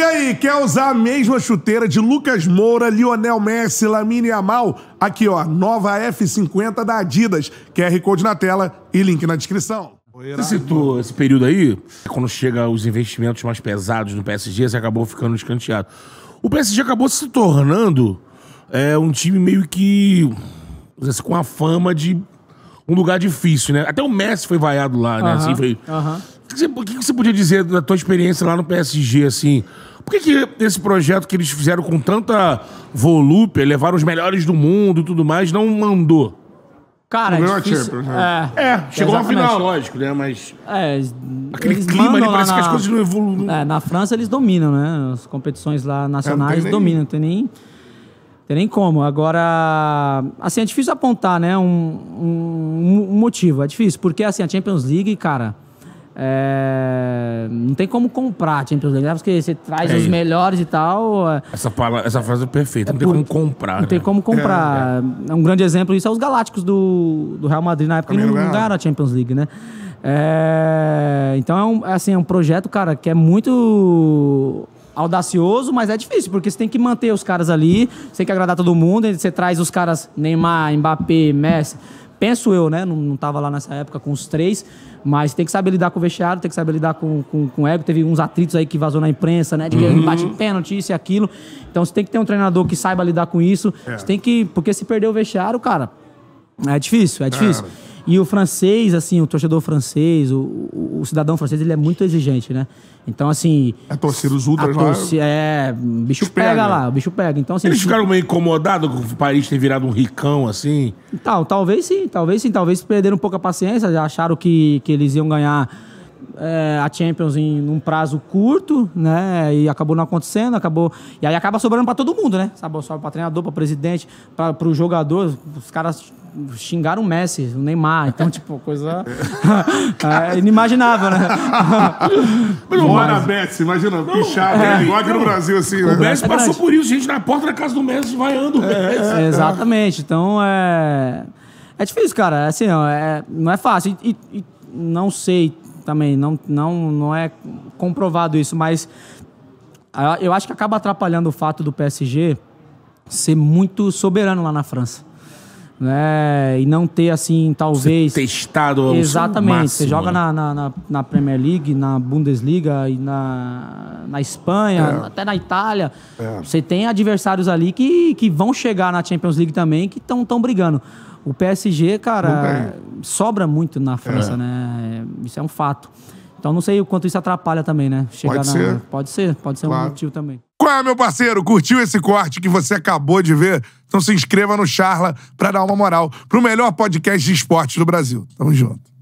E aí, quer usar a mesma chuteira de Lucas Moura, Lionel Messi, Lamine Amal? Aqui, ó, nova F50 da Adidas. QR Code na tela e link na descrição. Você citou esse período aí, quando chega os investimentos mais pesados no PSG, você acabou ficando escanteado. O PSG acabou se tornando é, um time meio que assim, com a fama de um lugar difícil, né? Até o Messi foi vaiado lá, né? Uhum, assim, foi, o que você podia dizer da tua experiência lá no PSG, assim? Por que, que esse projeto que eles fizeram com tanta volúpia, levaram os melhores do mundo e tudo mais, não mandou? Cara, não é difícil... Né? É, é, chegou a final, lógico, né? Mas... É, aquele clima ali, parece na... que as coisas não evoluem. É, na França eles dominam, né? As competições lá nacionais é, não dominam, não tem nem tem nem como. Agora, assim, é difícil apontar, né? Um, um, um, motivo. É difícil, porque assim, a Champions League, cara, é, não tem como comprar a Champions League, né? porque você traz é os melhores e tal. É. Essa, palavra, essa frase é perfeita, é não tem por, como comprar. Não né? tem como comprar. É, é, um grande exemplo disso é os Galácticos do, do Real Madrid na época Também que não ganharam a Champions League, né? então é um, assim, é um projeto, cara, que é muito audacioso, mas é difícil, porque você tem que manter os caras ali, você tem que agradar todo mundo, você traz os caras Neymar, Mbappé, Messi Penso eu, né? Não estava lá nessa época com os três, mas tem que saber lidar com o vestiário, tem que saber lidar com, com, com o ego. Teve uns atritos aí que vazou na imprensa, né? De que uhum. bate pênalti, isso e aquilo. Então você tem que ter um treinador que saiba lidar com isso. É. Você tem que. Porque se perder o vestiário, cara, é difícil, é difícil. Cara. É. E o francês, assim, o torcedor francês, o, o, o, cidadão francês, ele é muito exigente, né? Então, assim. A torcer os ultras lá. É, o bicho pega, né? lá, o bicho pega. Então, assim, Eles ficaram meio incomodados com o Paris ter virado um ricão, assim? Tal, talvez sim, talvez sim. Talvez perderam um pouco a paciência, já acharam que, que eles iam ganhar. É, a Champions em um prazo curto, né? E acabou não acontecendo, acabou. E aí acaba sobrando para todo mundo, né? Sabe, sobra para treinador, para presidente, para o jogador. Os caras xingaram o Messi, o Neymar. Então, tipo, coisa é, inimaginável, né? Mas não para Messi, imagina, pichado, é, igual aqui no Brasil, assim. Né? O Messi é passou por isso, gente, na porta da casa do Messi, vaiando o é, Messi. É, é. exatamente. Então, é... É difícil, cara. Assim, não é, não é fácil. E, e, não sei também, não, não, não é comprovado isso, mas eu acho que acaba atrapalhando o fato do PSG ser muito soberano lá na França né? E não ter, assim, talvez. Ser testado Exatamente. Máximo, você joga né? na, na, na, Premier League, na Bundesliga e na, na Espanha, é. até na Itália. É. Você tem adversários ali que, que vão chegar na Champions League também, que estão tão brigando. O PSG, cara, sobra muito na França, é. né? Isso é um fato. Então não sei o quanto isso atrapalha também, né? Chegar pode na... ser. Pode ser, pode ser claro. um motivo também. Qual é, meu parceiro? Curtiu esse corte que você acabou de ver? Então se inscreva no Charla para dar uma moral pro melhor podcast de esportes do Brasil. Tamo junto.